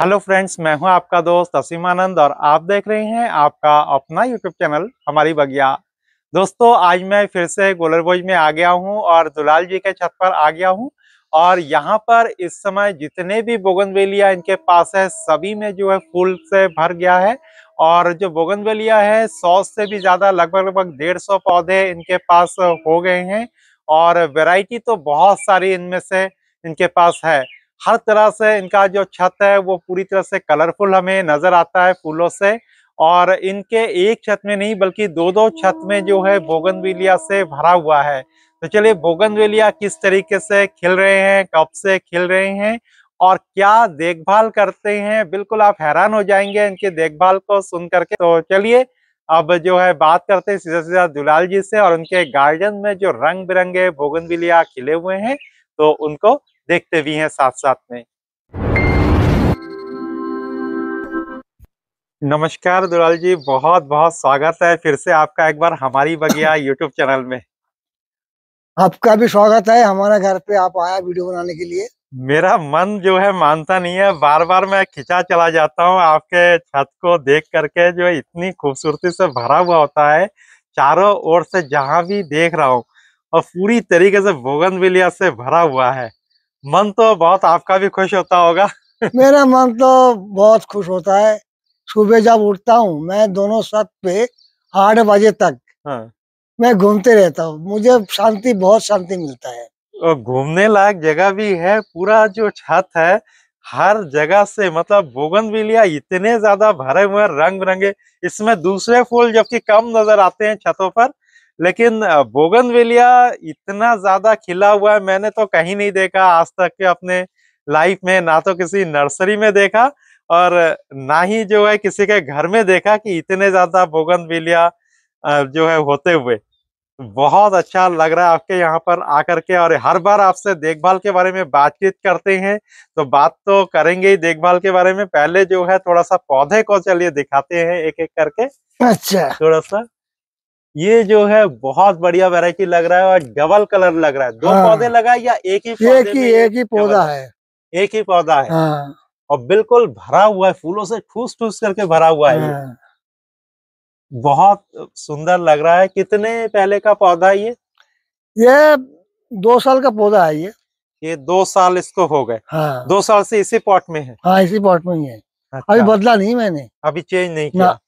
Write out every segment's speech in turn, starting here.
Hello friends मैं हूं आपका दोस्त असीम आनंद और आप देख रहे हैं आपका अपना यूट्यूब चैनल हमारी बगिया दोस्तों आज मैं फिर से गोलरबोज में आ गया हूं और दुलाल जी के छत पर आ गया हूं और यहाँ पर इस समय जितने भी बोगनवेलिया इनके पास है सभी में जो है फूल से भर गया है और जो बोगनवेलिया है सौ से भी ज़्यादा लगभग लगभग डेढ़ सौ पौधे इनके पास हो गए हैं और वेराइटी तो बहुत सारी इनमें से इनके पास है हर तरह से इनका जो छत है वो पूरी तरह से कलरफुल हमें नजर आता है फूलों से और इनके एक छत में नहीं बल्कि दो दो छत में जो है बोगनविलिया से भरा हुआ है तो चलिए बोगनविलिया किस तरीके से खिल रहे हैं कब से खिल रहे हैं और क्या देखभाल करते हैं बिल्कुल आप हैरान हो जाएंगे इनके देखभाल को सुन करके तो चलिए अब जो है बात करते हैं सीधा सीधा दुलाल जी से और उनके गार्डन में जो रंग बिरंगे बोगनविलिया खिले हुए हैं तो उनको देखते भी हैं साथ साथ में नमस्कार दुलाल जी बहुत बहुत स्वागत है फिर से आपका एक बार हमारी बगिया यूट्यूब चैनल में आपका भी स्वागत है हमारे घर पे आप आया वीडियो बनाने के लिए मेरा मन जो है मानता नहीं है बार बार मैं खिंचा चला जाता हूँ आपके छत को देख करके जो इतनी खूबसूरती से भरा हुआ होता है चारों ओर से जहाँ भी देख रहा हूँ और पूरी तरीके से बोगनविलिया से भरा हुआ है मन तो बहुत आपका भी खुश होता होगा मेरा मन तो बहुत खुश होता है सुबह जब उठता हूँ मैं दोनों सत पे आठ बजे तक हाँ। मैं घूमते रहता हूँ मुझे शांति बहुत शांति मिलता है और घूमने लायक जगह भी है पूरा जो छत है हर जगह से मतलब लिया इतने ज्यादा भरे हुए रंग बिरंगे इसमें दूसरे फूल जबकि कम नजर आते हैं छतों पर लेकिन बोगनवेलिया इतना ज्यादा खिला हुआ है मैंने तो कहीं नहीं देखा आज तक के अपने लाइफ में ना तो किसी नर्सरी में देखा और ना ही जो है किसी के घर में देखा कि इतने ज्यादा बोगनवेलिया जो है होते हुए बहुत अच्छा लग रहा है आपके यहाँ पर आकर के और हर बार आपसे देखभाल के बारे में बातचीत करते हैं तो बात तो करेंगे ही देखभाल के बारे में पहले जो है थोड़ा सा पौधे को चलिए दिखाते हैं एक एक करके अच्छा थोड़ा सा ये जो है बहुत बढ़िया वेराइटी लग रहा है और डबल कलर लग रहा है दो हाँ। पौधे लगा या एक ही एक ही एक ही पौधा है एक ही पौधा है हाँ। और बिल्कुल भरा हुआ है फूलों से ठूस ठूस करके भरा हुआ है हाँ। बहुत सुंदर लग रहा है कितने पहले का पौधा है ये ये दो साल का पौधा है ये ये दो साल इसको हो गए हाँ। दो साल से इसी पॉट में है हाँ इसी पॉट में ही है अच्छा। अभी बदला नहीं मैंने अभी चेंज नहीं किया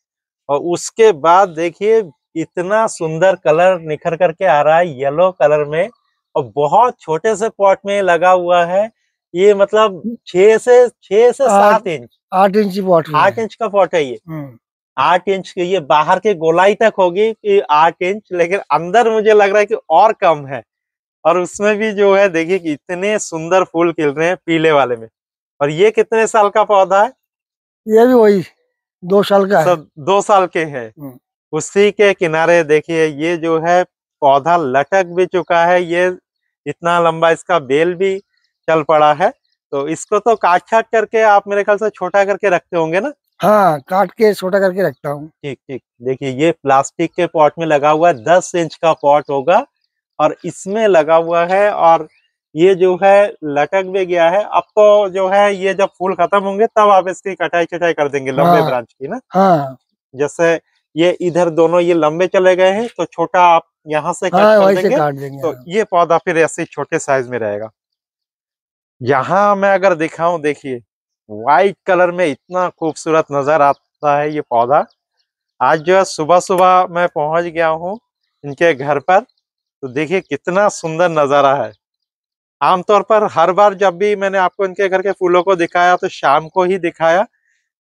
और उसके बाद देखिए इतना सुंदर कलर निखर करके आ रहा है येलो कलर में और बहुत छोटे से पॉट में लगा हुआ है ये मतलब छ से छह से सात इंच आठ इंच पॉट आठ इंच का पॉट है ये हम्म। आठ इंच की ये बाहर के गोलाई तक होगी कि आठ इंच लेकिन अंदर मुझे लग रहा है कि और कम है और उसमें भी जो है देखिए कि इतने सुंदर फूल खिल रहे हैं पीले वाले में और ये कितने साल का पौधा है ये भी वही दो साल का सब दो साल के हैं हम्म। उसी के किनारे देखिए ये जो है पौधा लटक भी चुका है ये इतना लंबा इसका बेल भी चल पड़ा है तो इसको तो काट छाट करके आप मेरे ख्याल से छोटा करके रखते होंगे ना हाँ काट के छोटा करके रखता हूँ ठीक ठीक देखिए ये प्लास्टिक के पॉट में लगा हुआ है दस इंच का पॉट होगा और इसमें लगा हुआ है और ये जो है लटक भी गया है अब तो जो है ये जब फूल खत्म होंगे तब आप इसकी कटाई छटाई कर देंगे लंबे हाँ, ब्रांच की ना हाँ जैसे ये इधर दोनों ये लंबे चले गए हैं तो छोटा आप यहाँ से हाँ, देंगे, काट देंगे तो हाँ। ये पौधा फिर ऐसे छोटे साइज में रहेगा यहाँ मैं अगर दिखाऊं देखिए व्हाइट कलर में इतना खूबसूरत नजर आता है ये पौधा आज जो है सुबह सुबह मैं पहुंच गया हूँ इनके घर पर तो देखिए कितना सुंदर नज़ारा है आमतौर पर हर बार जब भी मैंने आपको इनके घर के फूलों को दिखाया तो शाम को ही दिखाया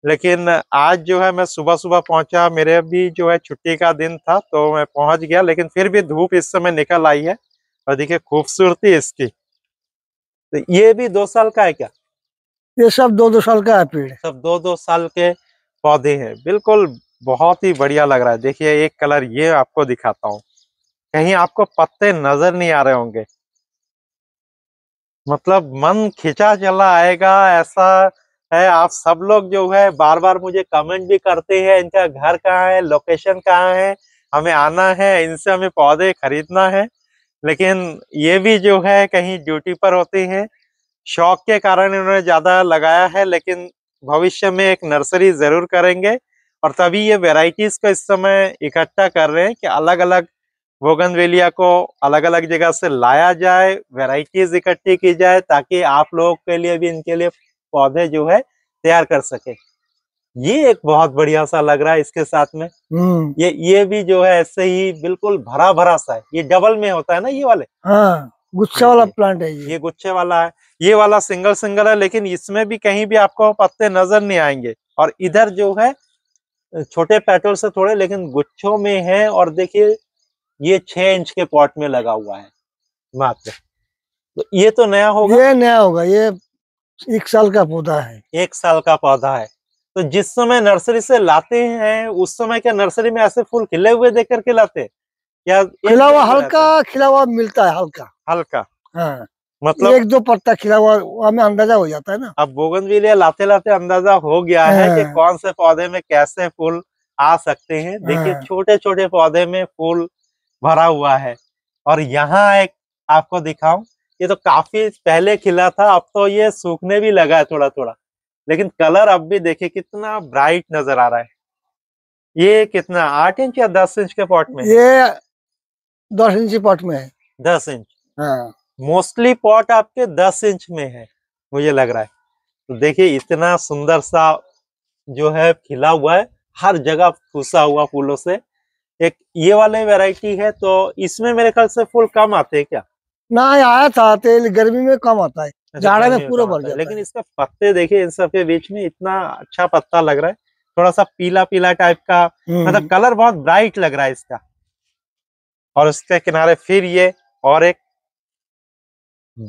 लेकिन आज जो है मैं सुबह सुबह पहुंचा मेरे भी जो है छुट्टी का दिन था तो मैं पहुंच गया लेकिन फिर भी धूप इस समय निकल आई है और देखिए खूबसूरती इसकी तो ये भी दो साल का है क्या ये सब दो दो साल का है पेड़ सब दो दो साल के पौधे हैं बिल्कुल बहुत ही बढ़िया लग रहा है देखिए एक कलर ये आपको दिखाता हूँ कहीं आपको पत्ते नजर नहीं आ रहे होंगे मतलब मन खिंचा चला आएगा ऐसा है आप सब लोग जो है बार बार मुझे कमेंट भी करते हैं इनका घर कहाँ है लोकेशन कहाँ है हमें आना है इनसे हमें पौधे खरीदना है लेकिन ये भी जो है कहीं ड्यूटी पर होती हैं शौक के कारण इन्होंने ज़्यादा लगाया है लेकिन भविष्य में एक नर्सरी ज़रूर करेंगे और तभी ये वेराइटीज़ को इस समय इकट्ठा कर रहे हैं कि अलग अलग भोगन को अलग अलग जगह से लाया जाए वेराइटीज़ इकट्ठी की जाए ताकि आप लोगों के लिए भी इनके लिए पौधे जो है तैयार कर सके ये एक बहुत बढ़िया सा लग रहा है इसके साथ में हम्म। ये ये भी जो है ऐसे ही बिल्कुल भरा भरा सा है ये डबल में होता है ना ये वाले हाँ गुच्छे वाला प्लांट है ये, ये गुच्छे वाला है ये वाला सिंगल सिंगल है लेकिन इसमें भी कहीं भी आपको पत्ते नजर नहीं आएंगे और इधर जो है छोटे पेटल से थोड़े लेकिन गुच्छों में है और देखिए ये छह इंच के पॉट में लगा हुआ है मात्र तो ये तो नया होगा ये नया होगा ये एक साल का पौधा है एक साल का पौधा है तो जिस समय नर्सरी से लाते हैं उस समय क्या नर्सरी में ऐसे फूल खिले हुए देख करके लाते या खिला हुआ हल्का खिला हुआ मिलता है हल्का हल्का हाँ मतलब एक दो पत्ता खिला हुआ हमें अंदाजा हो जाता है ना अब बोगनविलिया लाते लाते अंदाजा हो गया है कि हाँ। कौन से पौधे में कैसे फूल आ सकते हैं देखिए हाँ। छोटे छोटे पौधे में फूल भरा हुआ है और यहाँ एक आपको दिखाऊं ये तो काफी पहले खिला था अब तो ये सूखने भी लगा है थोड़ा थोड़ा लेकिन कलर अब भी देखिए कितना ब्राइट नजर आ रहा है ये कितना आठ इंच या दस इंच के पॉट में ये दस इंच पॉट में है दस इंच हाँ। मोस्टली पॉट आपके दस इंच में है मुझे लग रहा है तो देखिए इतना सुंदर सा जो है खिला हुआ है हर जगह फूसा हुआ फूलों से एक ये वाले वैरायटी है तो इसमें मेरे ख्याल से फूल कम आते हैं क्या ना आया था तेल गर्मी में कम आता है अच्छा, जाड़ा में पूरा भर गया लेकिन इसका पत्ते देखिए इन सबके बीच में इतना अच्छा पत्ता लग रहा है थोड़ा सा पीला पीला टाइप का हम्म। मतलब कलर बहुत ब्राइट लग रहा है इसका और उसके किनारे फिर ये और एक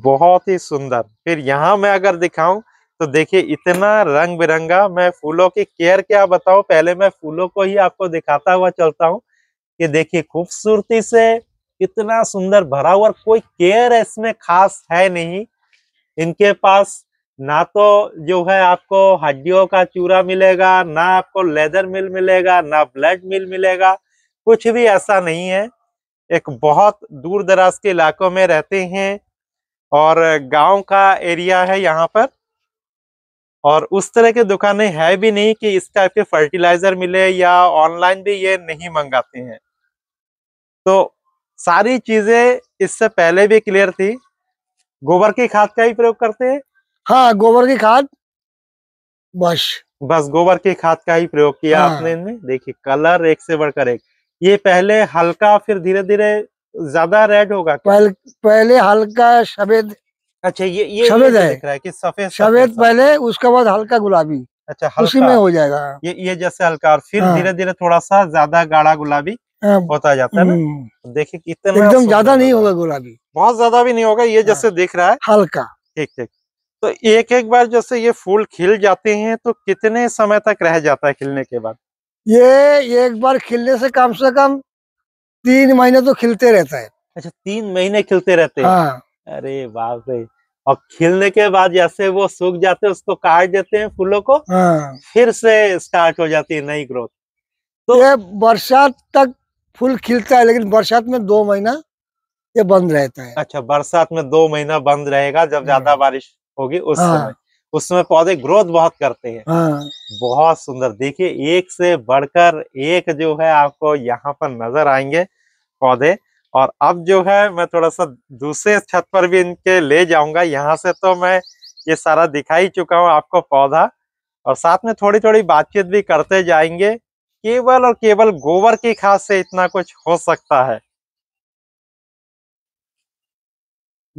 बहुत ही सुंदर फिर यहाँ मैं अगर दिखाऊं तो देखिए इतना रंग बिरंगा मैं फूलों की केयर क्या बताऊं पहले मैं फूलों को ही आपको दिखाता हुआ चलता हूँ कि देखिए खूबसूरती से इतना सुंदर भरा हुआ कोई केयर इसमें खास है नहीं इनके पास ना तो जो है आपको हड्डियों का चूरा मिलेगा ना आपको लेदर मिल मिलेगा ना ब्लड मिल मिलेगा कुछ भी ऐसा नहीं है एक बहुत दूर दराज के इलाकों में रहते हैं और गांव का एरिया है यहाँ पर और उस तरह के दुकानें है भी नहीं कि इस टाइप के फर्टिलाइजर मिले या ऑनलाइन भी ये नहीं मंगाते हैं तो सारी चीजें इससे पहले भी क्लियर थी गोबर की खाद का ही प्रयोग करते हैं हाँ गोबर की खाद बस बस गोबर की खाद का ही प्रयोग किया हाँ। आपने इनमें देखिए कलर एक से बढ़कर एक ये पहले हल्का फिर धीरे धीरे ज्यादा रेड होगा पहले पहले हल्का सफेद अच्छा ये ये सफेद है की सफेद सफेद पहले उसके बाद हल्का गुलाबी अच्छा हल्का, उसी में हो जाएगा ये ये जैसे हल्का और फिर धीरे हाँ। धीरे थोड़ा सा ज्यादा गाढ़ा गुलाबी हाँ। होता जाता है ना हम्म। तो देखिए कितना एकदम ज्यादा नहीं होगा गुलाबी बहुत ज्यादा भी नहीं होगा ये जैसे हाँ। दिख रहा है हल्का ठीक ठीक तो एक एक बार जैसे ये फूल खिल जाते हैं तो कितने समय तक रह जाता है खिलने के बाद ये एक बार खिलने से कम से कम तीन महीने तो खिलते रहता है अच्छा तीन महीने खिलते रहते हैं हाँ। अरे बाप रे और खिलने के बाद जैसे वो सूख जाते हैं उसको काट देते हैं फूलों को फिर से स्टार्ट हो जाती है नई ग्रोथ तो ये बरसात तक फूल खिलता है लेकिन बरसात में दो महीना ये बंद रहता है अच्छा बरसात में दो महीना बंद रहेगा जब हाँ। ज्यादा बारिश होगी उस हाँ। समय उसमें पौधे ग्रोथ बहुत करते हैं हाँ। बहुत सुंदर देखिए एक से बढ़कर एक जो है आपको यहाँ पर नजर आएंगे पौधे और अब जो है मैं थोड़ा सा दूसरे छत पर भी इनके ले जाऊंगा यहाँ से तो मैं ये सारा दिखा ही चुका हूँ आपको पौधा और साथ में थोड़ी थोड़ी बातचीत भी करते जाएंगे केवल और केवल गोबर की खाद से इतना कुछ हो सकता है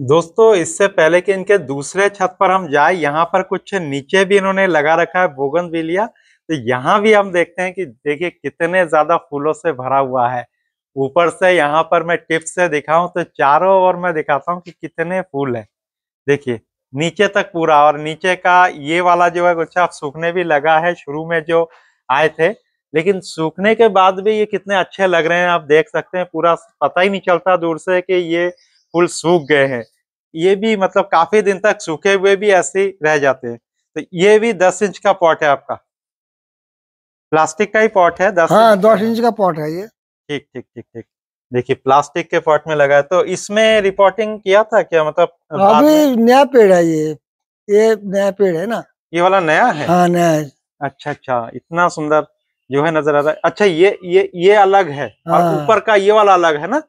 दोस्तों इससे पहले कि इनके दूसरे छत पर हम जाए यहाँ पर कुछ नीचे भी इन्होंने लगा रखा है बोगन तो यहाँ भी हम देखते हैं कि देखिए कितने ज्यादा फूलों से भरा हुआ है ऊपर से यहाँ पर मैं टिप से दिखाऊं तो चारों ओर मैं दिखाता हूँ कि कितने फूल है देखिए नीचे तक पूरा और नीचे का ये वाला जो है गुच्छा सूखने भी लगा है शुरू में जो आए थे लेकिन सूखने के बाद भी ये कितने अच्छे लग रहे हैं आप देख सकते हैं पूरा पता ही नहीं चलता दूर से कि ये फूल सूख गए हैं ये भी मतलब काफी दिन तक सूखे हुए भी ऐसे रह जाते हैं तो ये भी दस इंच का पॉट है आपका प्लास्टिक का ही पॉट है दस हाँ, दस इंच का पॉट है ये ठीक ठीक ठीक ठीक देखिए प्लास्टिक के पॉट में लगा है तो इसमें रिपोर्टिंग किया था क्या मतलब अभी नया पेड़ है ये ये नया पेड़ है ना ये वाला नया है हाँ नया है अच्छा अच्छा इतना सुंदर जो है नजर आ रहा है अच्छा ये ये ये अलग है और हाँ। ऊपर का ये वाला अलग है ना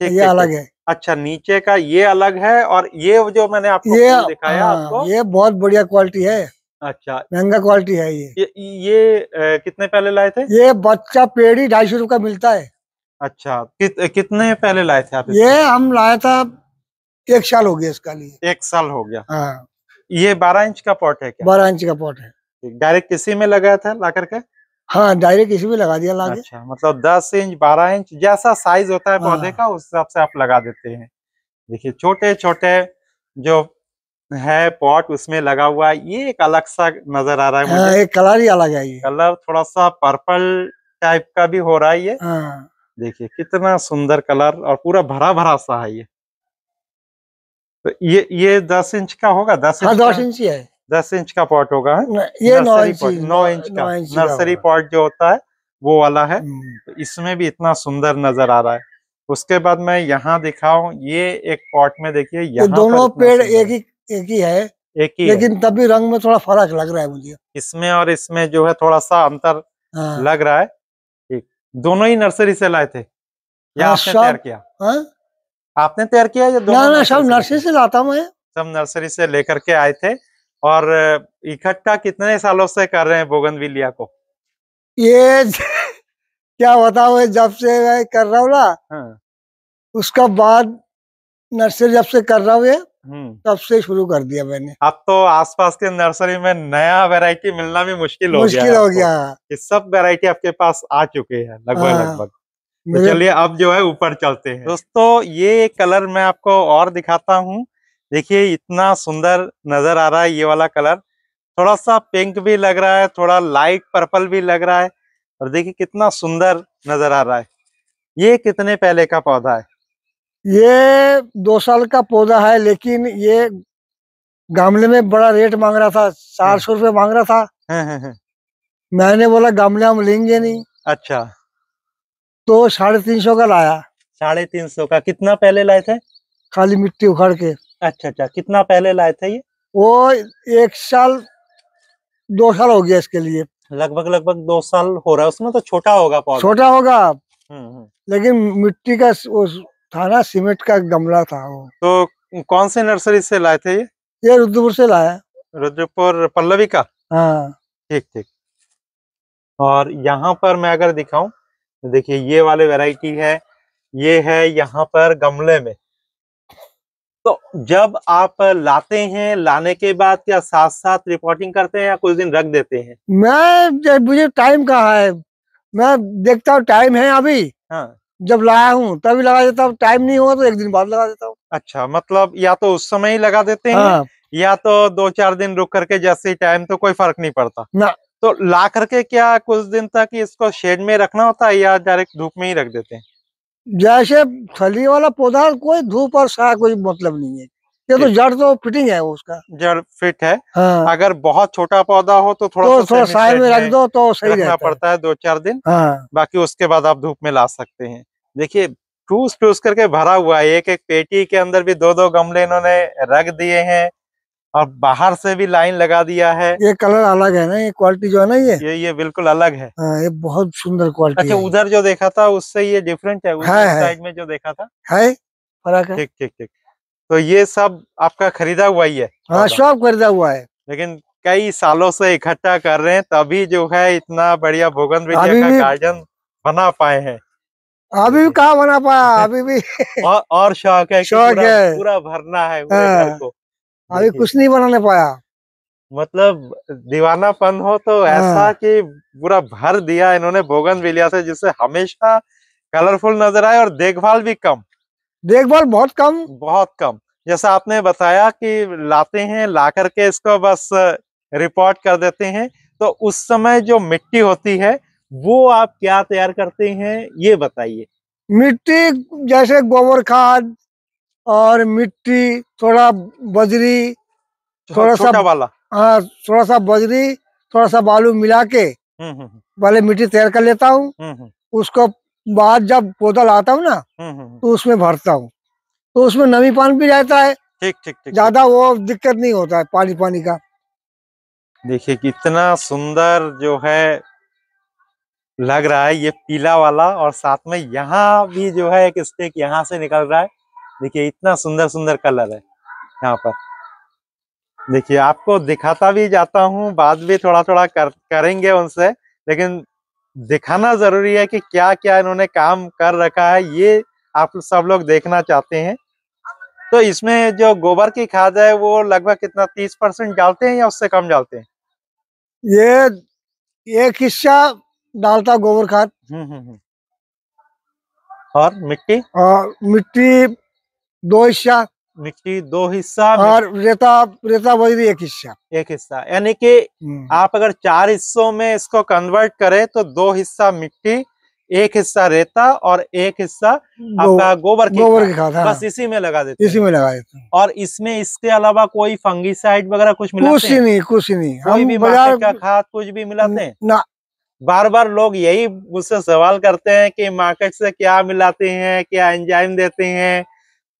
ठीक ये अलग है अच्छा नीचे का ये अलग है और ये जो मैंने आपको ये, दिखाया आ, हाँ, आपको ये बहुत बढ़िया क्वालिटी है अच्छा महंगा क्वालिटी है ये ये, ये ए, कितने पहले लाए थे ये बच्चा पेड़ ही ढाई सौ रूपये मिलता है अच्छा कि, कितने पहले लाए थे आप ये हम लाया था एक साल हो गया इसका लिए एक साल हो गया हाँ ये बारह इंच का पॉट है क्या बारह इंच का पॉट है डायरेक्ट किसी में लगाया था ला करके हाँ डायरेक्ट इसी में लगा दिया लागे अच्छा मतलब दस इंच बारह इंच जैसा साइज होता है पौधे हाँ। का उस हिसाब से आप लगा देते हैं देखिए छोटे छोटे जो है पॉट उसमें लगा हुआ है ये एक अलग सा नजर आ रहा है हाँ, एक कलर ही अलग है ये कलर थोड़ा सा पर्पल टाइप का भी हो रहा है ये हाँ। देखिए कितना सुंदर कलर और पूरा भरा भरा सा है ये तो ये ये दस इंच का होगा दस हाँ, दस इंच है दस इंच का पॉट होगा ये नौ इंच नौ इंच का नर्सरी पॉट जो होता है वो वाला है हम्म। तो इसमें भी इतना सुंदर नजर आ रहा है उसके बाद मैं यहाँ दिखाऊं ये एक पॉट में देखिए यहाँ दोनों पेड़ एक ही एक ही है एक ही लेकिन तब भी रंग में थोड़ा फर्क लग रहा है मुझे इसमें और इसमें जो है थोड़ा सा अंतर हाँ। लग रहा है ठीक दोनों ही नर्सरी से लाए थे या हाँ, आपने तैयार किया हाँ? आपने तैयार किया या दोनों सब नर्सरी से लाता हूँ सब नर्सरी से लेकर के आए थे और इकट्ठा कितने सालों से कर रहे हैं विलिया को ये क्या बताओ जब से मैं कर रहा हूँ ना हाँ। उसका बाद नर्सरी जब से कर रहा हूँ हम्म। तब से शुरू कर दिया मैंने अब तो आसपास के नर्सरी में नया वेराइटी मिलना भी मुश्किल हो मुश्किल गया हो गया ये सब वेराइटी आपके पास आ चुके हैं लगभग हाँ। लगभग तो चलिए अब जो है ऊपर चलते हैं दोस्तों ये कलर मैं आपको और दिखाता हूँ देखिए इतना सुंदर नजर आ रहा है ये वाला कलर थोड़ा सा पिंक भी लग रहा है थोड़ा लाइट पर्पल भी लग रहा है और देखिए कितना सुंदर नजर आ रहा है ये कितने पहले का पौधा है ये दो साल का पौधा है लेकिन ये गमले में बड़ा रेट मांग रहा था चार सौ रूपये मांग रहा था हाँ, हाँ, हाँ। मैंने बोला गमले हम लेंगे नहीं अच्छा तो साढ़े तीन सौ का लाया साढ़े तीन सौ का कितना पहले लाए थे खाली मिट्टी उखाड़ के अच्छा अच्छा कितना पहले लाए थे ये वो एक साल दो साल हो गया इसके लिए लगभग लगभग दो साल हो रहा है उसमें तो छोटा होगा पौधा छोटा होगा हम्म, हम्म। लेकिन मिट्टी का था ना सीमेंट का गमला था वो तो कौन से नर्सरी से लाए थे ये ये रुद्रपुर से लाया रुद्रपुर पल्लवी का हाँ ठीक ठीक और यहाँ पर मैं अगर दिखाऊं तो देखिए ये वाले वैरायटी है ये है यहाँ पर गमले में तो जब आप लाते हैं लाने के बाद क्या साथ साथ रिपोर्टिंग करते हैं या कुछ दिन रख देते हैं मैं मुझे टाइम कहा है मैं देखता हूँ टाइम है अभी हाँ जब लाया हूँ तभी लगा देता हूँ टाइम नहीं हुआ तो एक दिन बाद लगा देता हूँ अच्छा मतलब या तो उस समय ही लगा देते हैं हाँ। या तो दो चार दिन रुक करके जैसे टाइम तो कोई फर्क नहीं पड़ता ना तो ला करके क्या कुछ दिन तक इसको शेड में रखना होता है या डायरेक्ट धूप में ही रख देते हैं जैसे फली वाला पौधा कोई धूप और सा कोई मतलब नहीं है ये तो जड़ तो फिटिंग है उसका जड़ फिट है हाँ। अगर बहुत छोटा पौधा हो तो थोड़ा तो, थोड़ा साय में रख दो तो सही रखना पड़ता है दो चार दिन हाँ। बाकी उसके बाद आप धूप में ला सकते हैं देखिए टूस टूस करके भरा हुआ है एक एक पेटी के अंदर भी दो दो गमले इन्होंने रख दिए हैं और बाहर से भी लाइन लगा दिया है ये कलर अलग है ना ये क्वालिटी जो है ना ये ये ये बिल्कुल अलग है आ, हाँ, ये बहुत सुंदर क्वालिटी अच्छा उधर जो देखा था उससे ये डिफरेंट है उधर हाँ, साइड हाँ। में जो देखा था है फर्क है ठीक ठीक ठीक तो ये सब आपका खरीदा हुआ ही है शॉप सब खरीदा हुआ है लेकिन कई सालों से इकट्ठा कर रहे हैं तभी जो है इतना बढ़िया भोगन का गार्डन बना पाए हैं अभी भी कहा बना पाया अभी भी और, और शौक है शौक है पूरा भरना है को अभी कुछ नहीं बनाने पाया मतलब दीवानापन हो तो ऐसा हाँ। कि पूरा भर दिया इन्होंने बोगन से जिससे हमेशा कलरफुल नजर आए और देखभाल भी कम देखभाल बहुत कम बहुत कम जैसा आपने बताया कि लाते हैं ला करके इसको बस रिपोर्ट कर देते हैं तो उस समय जो मिट्टी होती है वो आप क्या तैयार करते हैं ये बताइए मिट्टी जैसे गोबर खाद और मिट्टी थोड़ा बजरी थोड़ा सा वाला हाँ थोड़ा सा बजरी थोड़ा सा बालू मिला के पहले हम्म, हम्म, हम्म। मिट्टी तैयार कर लेता हूँ उसको बाद जब पौधा लाता हूँ ना तो उसमें भरता हूँ तो उसमें नमी पान भी रहता है ठीक ठीक ठीक ज्यादा वो दिक्कत नहीं होता है पानी पानी का देखिए कितना सुंदर जो है लग रहा है ये पीला वाला और साथ में यहाँ भी जो है एक स्टेक यहाँ से निकल रहा है देखिए इतना सुंदर सुंदर कलर है यहाँ पर देखिए आपको दिखाता भी जाता हूँ बाद भी थोड़ा थोड़ा कर, करेंगे उनसे लेकिन दिखाना जरूरी है कि क्या क्या इन्होंने काम कर रखा है ये आप सब लोग देखना चाहते हैं तो इसमें जो गोबर की खाद है वो लगभग कितना तीस परसेंट डालते हैं या उससे कम डालते हैं ये एक हिस्सा डालता गोबर खाद हम्म, हम्म हम्म और मिट्टी और मिट्टी दो हिस्सा मिट्टी दो हिस्सा और रेता रेता भी एक हिस्सा एक हिस्सा यानी कि हम्म। आप अगर चार हिस्सों में इसको कन्वर्ट करें तो दो हिस्सा मिट्टी एक हिस्सा रेता और एक हिस्सा आपका गोबर गोबर खाद हाँ। बस इसी में लगा देते इसी में लगा देते और इसमें इसके अलावा कोई फंगीसाइड वगैरह कुछ मिला कुछ नहीं कुछ नहीं कोई भी का खाद कुछ भी मिलाते हैं ना बार बार लोग यही मुझसे सवाल करते हैं कि मार्केट से क्या मिलाते हैं क्या एंजाइम देते हैं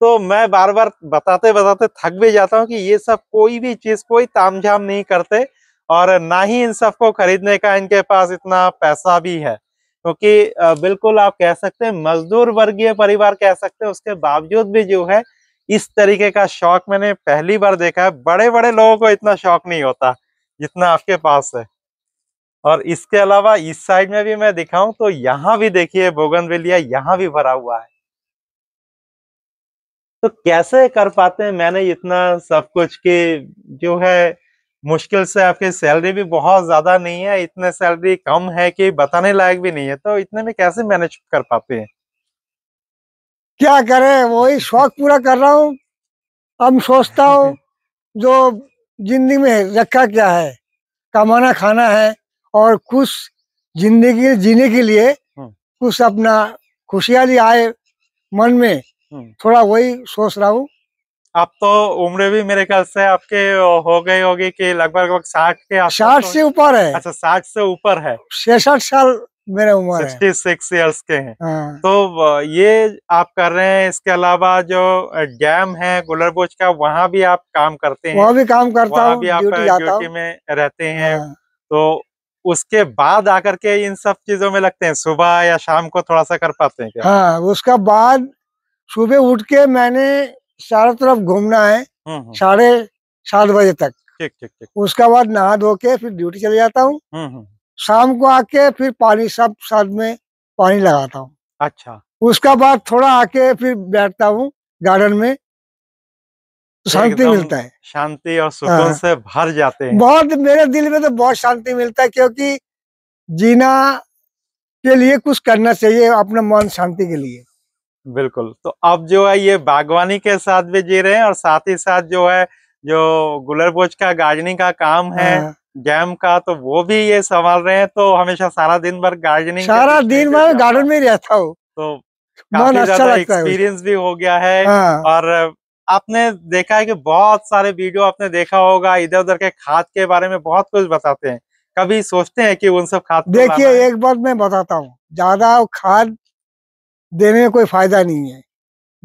तो मैं बार बार बताते बताते थक भी जाता हूँ कि ये सब कोई भी चीज कोई तामझाम नहीं करते और ना ही इन सबको खरीदने का इनके पास इतना पैसा भी है क्योंकि तो बिल्कुल आप कह सकते हैं मजदूर वर्गीय परिवार कह सकते हैं उसके बावजूद भी जो है इस तरीके का शौक मैंने पहली बार देखा है बड़े बड़े लोगों को इतना शौक नहीं होता जितना आपके पास है और इसके अलावा इस साइड में भी मैं दिखाऊं तो यहाँ भी देखिए बोगनविलिया यहाँ भी भरा हुआ है तो कैसे कर पाते हैं मैंने इतना सब कुछ की जो है मुश्किल से आपकी सैलरी भी बहुत ज्यादा नहीं है इतने सैलरी कम है कि बताने लायक भी नहीं है तो इतने में कैसे मैनेज कर पाते हैं क्या करें वही शौक पूरा कर रहा हूँ अब सोचता हूँ हम्म। जो जिंदगी में रखा क्या है कमाना खाना है और कुछ जिंदगी जीने के लिए हम्म। कुछ अपना खुशहाली आए मन में हम्म। थोड़ा वही सोच रहा हूँ आप तो उम्र भी मेरे ख्याल से आपके हो गई होगी कि लगभग लगभग साठ के साठ से ऊपर है अच्छा साठ से ऊपर है छठ साल मेरे उम्र सिक्सटी सिक्स ईयर्स के हैं हाँ। तो ये आप कर रहे हैं इसके अलावा जो डैम है गुलरबोज का वहाँ भी आप काम करते हैं वहाँ भी काम करता हूँ भी आप ड्यूटी में रहते हैं हाँ। तो उसके बाद आकर के इन सब चीजों में लगते हैं सुबह या शाम को थोड़ा सा कर पाते हैं क्या हाँ उसका बाद सुबह उठ के मैंने चारों तरफ घूमना है हम्म, हम्म। साढ़े सात बजे तक ठीक ठीक ठीक उसका बाद नहा धो के फिर ड्यूटी चले जाता हूँ हम्म, शाम को आके फिर पानी सब साथ में पानी लगाता हूँ अच्छा उसका बाद थोड़ा आके फिर बैठता हूँ गार्डन में तो शांति मिलता है शांति और सुकून हाँ। से भर जाते हैं बहुत मेरे दिल में तो बहुत शांति मिलता है क्योंकि जीना के लिए कुछ करना चाहिए अपने मन शांति के लिए बिल्कुल तो अब जो है ये बागवानी के साथ भी जी रहे हैं और साथ ही साथ जो है जो गुलर बोझ का गार्डनिंग का काम है हाँ। जैम का तो वो भी ये संभाल रहे हैं तो हमेशा सारा दिन भर गार्डनिंग सारा दिन भर गार्डन में रहता हूँ तो काफी अच्छा ज्यादा एक्सपीरियंस भी हो गया है हाँ। और आपने देखा है कि बहुत सारे वीडियो आपने देखा होगा इधर उधर के खाद के बारे में बहुत कुछ बताते हैं कभी सोचते हैं कि उन सब खाद देखिए एक बात मैं बताता हूँ ज्यादा खाद देने में कोई फायदा नहीं है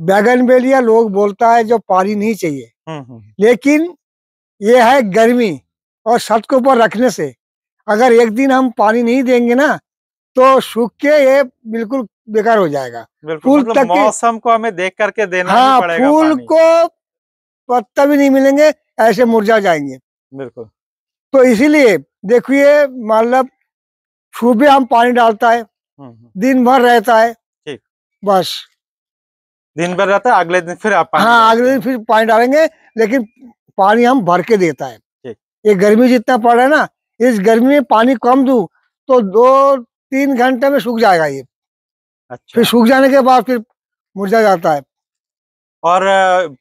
बैगन बेलिया लोग बोलता है जो पानी नहीं चाहिए हम्म, हम्म, हम्म। लेकिन ये है गर्मी और छत के ऊपर रखने से अगर एक दिन हम पानी नहीं देंगे ना तो सूख के ये बिल्कुल बेकार हो जाएगा फूल मतलब तक मौसम को हमें देख करके देना हाँ, पड़ेगा फूल को पत्ता भी नहीं मिलेंगे ऐसे मुरझा जाएंगे बिल्कुल तो इसीलिए देखिए मतलब सुबह हम पानी डालता है दिन भर रहता है बस दिन भर रहता है अगले दिन फिर आप पानी हाँ अगले दिन फिर पानी डालेंगे लेकिन पानी हम भर के देता है ये गर्मी जितना पड़ रहा है ना इस गर्मी में पानी कम दू तो दो तीन घंटे में सूख जाएगा ये अच्छा। फिर सूख जाने के बाद फिर मुरझा जाता है और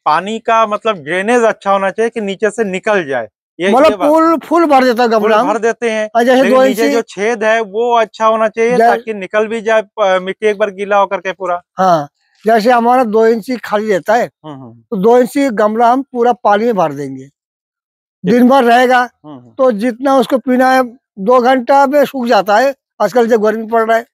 पानी का मतलब ड्रेनेज अच्छा होना चाहिए कि नीचे से निकल जाए मतलब फूल फूल भर देता गमला भर देते हैं जैसे दो इंच जो छेद है वो अच्छा होना चाहिए ताकि निकल भी जाए मिट्टी एक बार गीला होकर के पूरा हाँ जैसे हमारा दो इंची खाली रहता है हम्म, हम्म, हम्म। तो दो इंची गमला हम पूरा पानी में भर देंगे दिन भर रहेगा तो जितना उसको पीना है दो घंटा में सूख जाता है आजकल जब गर्मी पड़ रहा है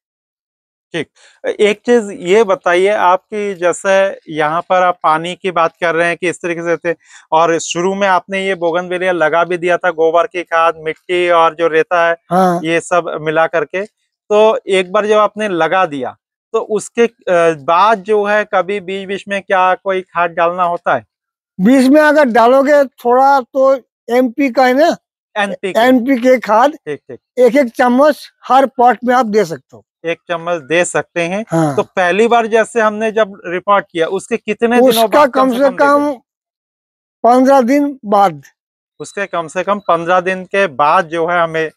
ठीक एक चीज ये बताइए आपकी जैसे यहाँ पर आप पानी की बात कर रहे हैं कि इस तरीके से थे और शुरू में आपने ये बेलिया लगा भी दिया था गोबर की खाद मिट्टी और जो रेता है हाँ। ये सब मिला करके तो एक बार जब आपने लगा दिया तो उसके बाद जो है कभी बीच बीच में क्या कोई खाद डालना होता है बीच में अगर डालोगे थोड़ा तो एमपी का है ना एनपी एनपी के खाद एक एक चम्मच हर पॉट में आप दे सकते हो एक चम्मच दे सकते हैं हाँ। तो पहली बार जैसे हमने जब रिपोर्ट किया उसके कितने दिनों बाद कम से कम पंद्रह दिन बाद उसके कम से कम पंद्रह दिन के बाद जो है हमें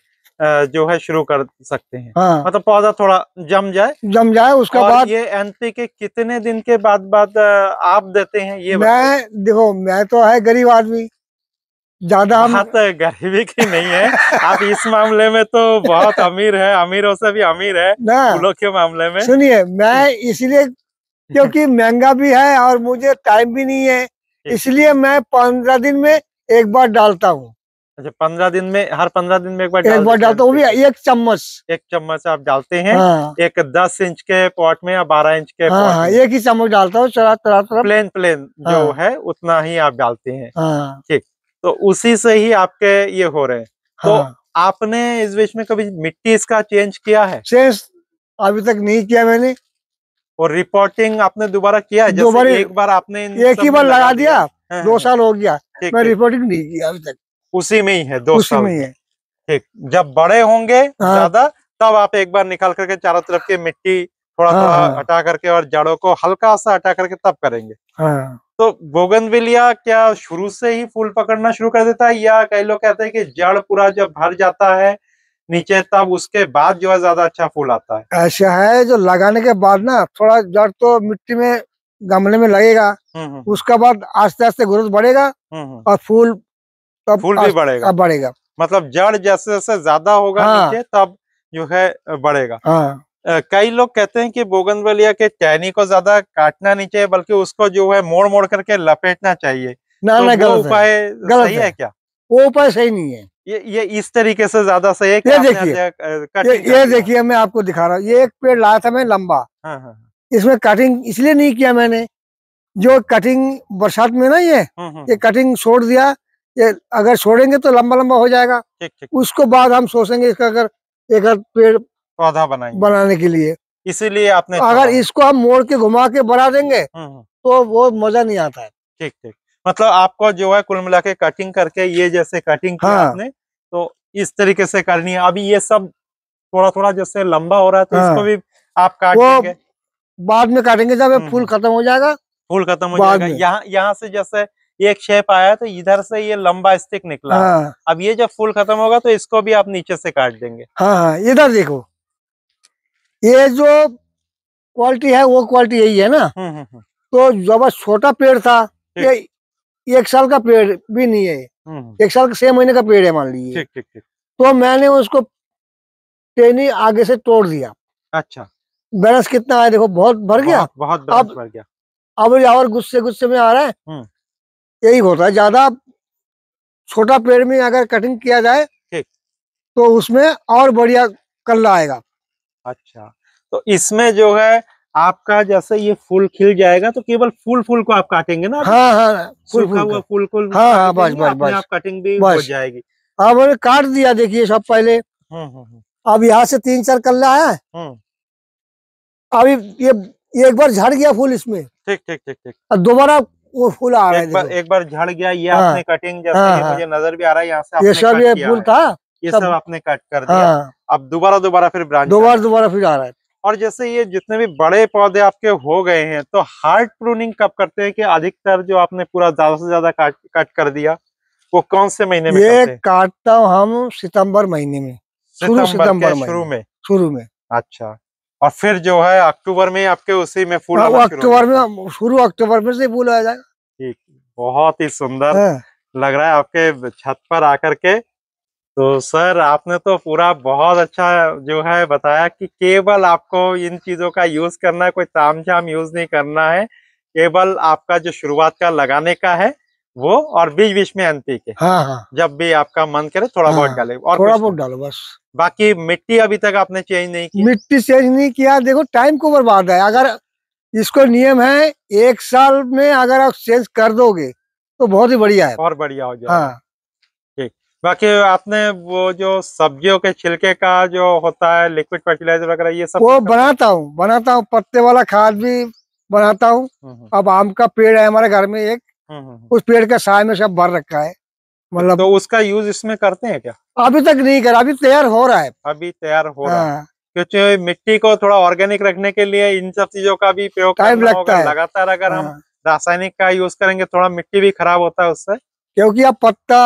जो है शुरू कर सकते हैं हाँ। मतलब पौधा थोड़ा जम जाए जम जाए उसके बाद ये एनपी के कितने दिन के बाद बाद आप देते हैं ये मैं देखो मैं तो है गरीब आदमी ज्यादा हम तो गरीबी की नहीं है आप इस मामले में तो बहुत अमीर है अमीरों से भी अमीर है फूलों के मामले में सुनिए मैं इसलिए क्योंकि महंगा भी है और मुझे टाइम भी नहीं है इसलिए मैं पंद्रह दिन में एक बार डालता हूँ अच्छा पंद्रह दिन में हर पंद्रह दिन में एक बार एक बार डालता हूँ एक चम्मच एक चम्मच आप डालते हैं हाँ। एक दस इंच के पॉट में या बारह इंच के हाँ, हाँ, एक ही चम्मच डालता हूँ प्लेन प्लेन जो हाँ। है उतना ही आप डालते हैं हाँ। ठीक तो उसी से ही आपके ये हो रहे हैं तो हाँ। तो आपने इस बीच में कभी मिट्टी इसका चेंज किया है चेंज अभी तक नहीं किया मैंने और रिपोर्टिंग आपने दोबारा किया है एक बार आपने एक ही बार लगा दिया हाँ, दो हाँ। साल हो गया मैं रिपोर्टिंग नहीं किया अभी तक उसी में ही है दो साल में है ठीक जब बड़े होंगे हाँ। ज्यादा तब आप एक बार निकाल करके चारों तरफ की मिट्टी थोड़ा थोड़ा हटा करके और जड़ों को हल्का सा हटा करके तब करेंगे तो बोगनविलिया क्या शुरू से ही फूल पकड़ना शुरू कर देता है या कई लोग कहते हैं कि जड़ पूरा जब भर जाता है नीचे तब उसके बाद जो है ज्यादा अच्छा फूल आता है ऐसा है जो लगाने के बाद ना थोड़ा जड़ तो मिट्टी में गमले में लगेगा हम्म, हम्म। उसके बाद आस्ते आस्ते ग्रोथ बढ़ेगा हम्म, और फूल तब फूल भी बढ़ेगा बढ़ेगा मतलब जड़ जैसे जैसे ज्यादा होगा हाँ। नीचे तब जो है बढ़ेगा हाँ। कई लोग कहते हैं कि बोगनवेलिया के टहनी को ज्यादा काटना नहीं चाहिए बल्कि उसको जो है मोड़ मोड़ करके लपेटना चाहिए ना तो ना गलत उपाय गलत सही है, है क्या वो उपाय सही नहीं है ये ये इस तरीके से ज्यादा सही है ये देखिए ये देखिए मैं आपको दिखा रहा हूँ ये एक पेड़ लाया था मैं लंबा हाँ, हाँ, हाँ। इसमें कटिंग इसलिए नहीं किया मैंने जो कटिंग बरसात में ना ये हम्म, हम्म, ये हम्म। कटिंग छोड़ दिया ये अगर छोड़ेंगे तो लंबा लंबा हो जाएगा उसको बाद हम सोचेंगे इसका अगर एक पेड़ पौधा बनाए बनाने के लिए इसीलिए आपने तो अगर इसको हम मोड़ के घुमा के बना देंगे हम्म, हम्म। तो वो मजा नहीं आता है ठीक ठीक मतलब आपको जो है कुल मिला के कटिंग करके ये जैसे कटिंग हाँ। आपने तो इस तरीके से करनी है अभी ये सब थोड़ा थोड़ा जैसे लंबा हो रहा है तो हाँ। इसको भी आप काटेंगे बाद में काटेंगे जब हम्म, फूल खत्म हो जाएगा फूल खत्म हो जाएगा यहाँ यहाँ से जैसे एक शेप आया तो इधर से ये लंबा स्टिक निकला हाँ। अब ये जब फूल खत्म होगा तो इसको भी आप नीचे से काट देंगे हाँ हाँ इधर देखो ये जो क्वालिटी है वो क्वालिटी यही है ना हम्म, हम्म, हम्म। तो जब छोटा पेड़ था ये एक साल का पेड़ भी नहीं है एक साल का छह महीने का पेड़ है मान लीजिए तो मैंने उसको टेनी आगे से तोड़ दिया अच्छा बैलेंस कितना आया देखो बहुत भर गया बहुत, अब, भर गया अब और गुस्से गुस्से में आ रहा है यही होता है ज्यादा छोटा पेड़ में अगर कटिंग किया जाए तो उसमें और बढ़िया कल आएगा अच्छा तो इसमें जो है आपका जैसे ये फूल खिल जाएगा तो केवल फूल फूल को आप काटेंगे ना हाँ, हाँ हाँ फूल का फूल फूल को हाँ हाँ बस बस बस आप कटिंग भी हो जाएगी अब काट दिया देखिए सब पहले हम्म, हम्म, हम्म। अब यहाँ से तीन चार कल्ला है अभी ये एक बार झड़ गया फूल इसमें ठीक ठीक ठीक ठीक दोबारा वो फूल आ रहा है एक बार झड़ गया ये हाँ, आपने कटिंग जैसे हाँ, मुझे नजर भी आ रहा है यहाँ से ये सब ये फूल था ये सब आपने कट कर दिया हाँ। अब दोबारा दोबारा फिर ब्रांच दोबारा दोबारा फिर आ रहा है और जैसे ये जितने भी बड़े पौधे आपके हो गए हैं तो हार्ड प्रूनिंग कब करते हैं कि अधिकतर जो आपने पूरा ज्यादा से ज्यादा कट कर दिया वो कौन से महीने में ये काटता हूँ हम सितंबर महीने में शुरू सितंबर शुरू में शुरू में अच्छा और फिर जो है अक्टूबर में आपके उसी में फूल हाँ, अक्टूबर में शुरू अक्टूबर में से फूल आ जाएगा ठीक बहुत ही सुंदर हाँ। लग रहा है आपके छत पर आकर के तो सर आपने तो पूरा बहुत अच्छा जो है बताया कि केवल आपको इन चीज़ों का यूज़ करना है कोई ताम झाम यूज़ नहीं करना है केवल आपका जो शुरुआत का लगाने का है वो और बीच बीच में एनपी के हाँ हाँ। जब भी आपका मन करे थोड़ा हाँ, बहुत हाँ। डाले और थोड़ा बहुत डालो बस बाकी मिट्टी अभी तक आपने चेंज नहीं की मिट्टी चेंज नहीं किया देखो टाइम को बर्बाद है अगर इसको नियम है एक साल में अगर आप चेंज कर दोगे तो बहुत ही बढ़िया है और बढ़िया हो जाए हाँ। बाकी आपने वो जो सब्जियों के छिलके का जो होता है लिक्विड फर्टिलाइजर वगैरह ये सब वो बनाता हूँ बनाता हूँ पत्ते वाला खाद भी बनाता हूँ हम्म, हम्म। अब आम का पेड़ है हमारे घर में एक हम्म, उस पेड़ के साय में सब भर रखा है मतलब तो उसका यूज इसमें करते हैं क्या अभी तक नहीं कर अभी तैयार हो रहा है अभी तैयार हो रहा है हाँ। क्योंकि मिट्टी को थोड़ा ऑर्गेनिक रखने के लिए इन सब चीजों का भी प्रयोग टाइम लगता है लगातार अगर हम हाँ। रासायनिक का यूज करेंगे थोड़ा मिट्टी भी खराब होता है उससे क्योंकि अब पत्ता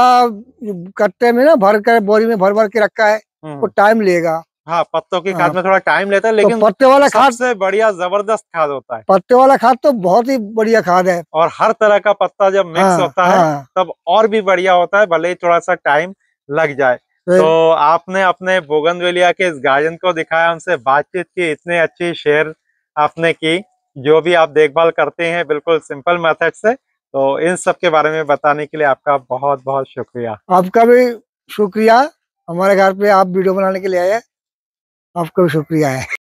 कट्टे में ना भर कर बोरी में भर भर के रखा है वो हम्म। तो टाइम लेगा हाँ पत्तों की खाद हाँ। में थोड़ा टाइम लेता है तो लेकिन तो पत्ते वाला खाद से बढ़िया जबरदस्त खाद होता है पत्ते वाला खाद तो बहुत ही बढ़िया खाद है और हर तरह का पत्ता जब मिक्स हाँ, होता है हाँ, तब और भी बढ़िया होता है भले ही थोड़ा सा टाइम लग जाए तो आपने अपने बोगनवेलिया के इस गार्डन को दिखाया उनसे बातचीत की इतने अच्छी शेयर आपने की जो भी आप देखभाल करते हैं बिल्कुल सिंपल मेथड से तो इन सब के बारे में बताने के लिए आपका बहुत बहुत शुक्रिया आपका भी शुक्रिया हमारे घर पे आप वीडियो बनाने के लिए आए आपका भी शुक्रिया है